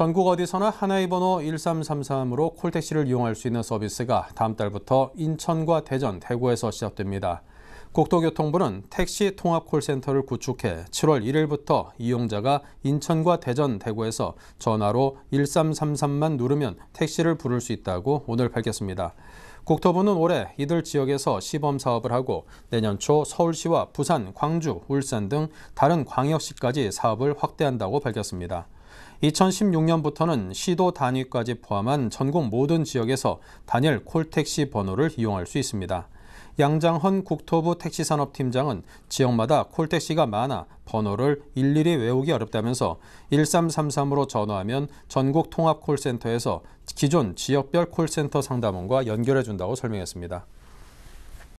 전국 어디서나 하나의 번호 1333으로 콜택시를 이용할 수 있는 서비스가 다음 달부터 인천과 대전, 대구에서 시작됩니다. 국토교통부는 택시 통합 콜센터를 구축해 7월 1일부터 이용자가 인천과 대전, 대구에서 전화로 1333만 누르면 택시를 부를 수 있다고 오늘 밝혔습니다. 국토부는 올해 이들 지역에서 시범 사업을 하고 내년 초 서울시와 부산, 광주, 울산 등 다른 광역시까지 사업을 확대한다고 밝혔습니다. 2016년부터는 시도 단위까지 포함한 전국 모든 지역에서 단일 콜택시 번호를 이용할 수 있습니다. 양장헌 국토부 택시산업팀장은 지역마다 콜택시가 많아 번호를 일일이 외우기 어렵다면서 1333으로 전화하면 전국 통합 콜센터에서 기존 지역별 콜센터 상담원과 연결해 준다고 설명했습니다.